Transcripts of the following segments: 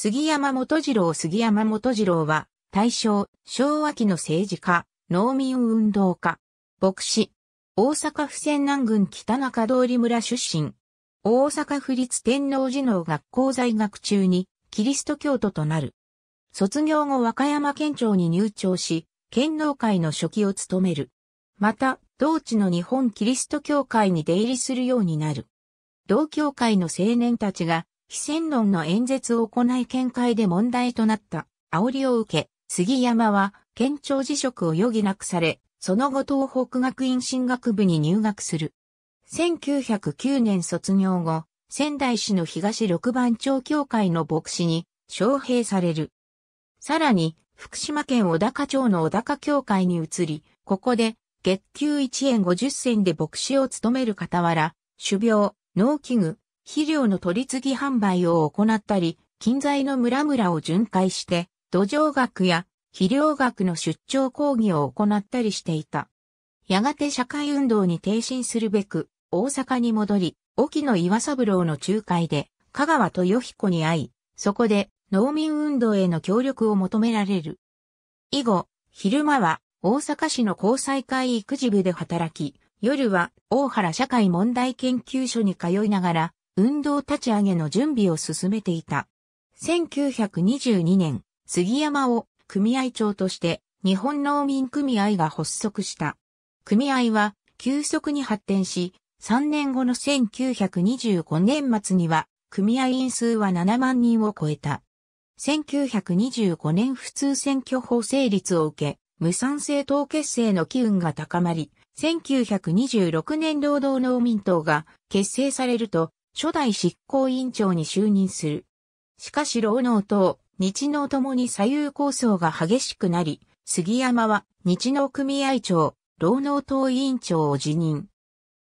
杉山元次郎杉山元次郎は、大正、昭和期の政治家、農民運動家、牧師、大阪府仙南郡北中通村出身、大阪府立天皇寺能学校在学中に、キリスト教徒となる。卒業後和歌山県庁に入庁し、県農会の初期を務める。また、同地の日本キリスト教会に出入りするようになる。同教会の青年たちが非戦論の演説を行い見解で問題となった煽りを受け、杉山は県庁辞職を余儀なくされ、その後東北学院進学部に入学する。1909年卒業後、仙台市の東六番町協会の牧師に招聘される。さらに、福島県小高町の小高協会に移り、ここで月給1円50銭で牧師を務める傍ら、種苗、農機具、肥料の取り次ぎ販売を行ったり、近在の村々を巡回して、土壌学や肥料学の出張講義を行ったりしていた。やがて社会運動に挺身するべく、大阪に戻り、沖野岩三郎の仲介で、香川豊彦に会い、そこで農民運動への協力を求められる。以後、昼間は大阪市の交際会育児部で働き、夜は大原社会問題研究所に通いながら、運動立ち上げの準備を進めていた。1922年、杉山を組合長として日本農民組合が発足した。組合は急速に発展し、3年後の1925年末には組合員数は7万人を超えた。1925年普通選挙法成立を受け、無産政党結成の機運が高まり、1926年労働農民党が結成されると、初代執行委員長に就任する。しかし労農党、日農ともに左右構想が激しくなり、杉山は日農組合長、労農党委員長を辞任。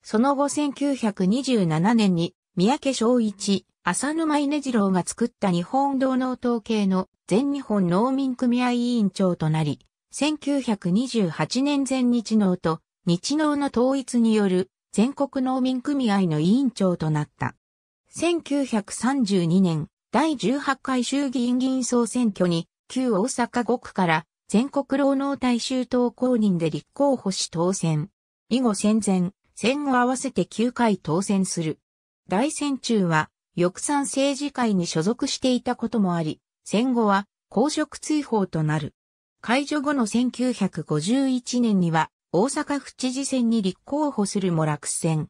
その後1927年に三宅昭一、浅沼稲次郎が作った日本労農党系の全日本農民組合委員長となり、1928年全日農と日農の統一による全国農民組合の委員長となった。1932年、第18回衆議院議員総選挙に、旧大阪5区から全国労農大衆党公認で立候補し当選。以後戦前、戦後合わせて9回当選する。大戦中は、翼賛政治会に所属していたこともあり、戦後は公職追放となる。解除後の1951年には、大阪府知事選に立候補するも落選。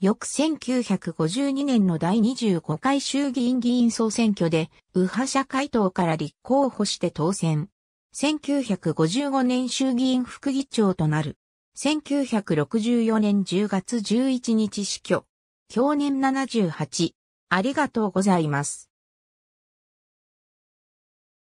翌1952年の第25回衆議院議員総選挙で、右派社会党から立候補して当選。1955年衆議院副議長となる。1964年10月11日死去。享年78。ありがとうございます。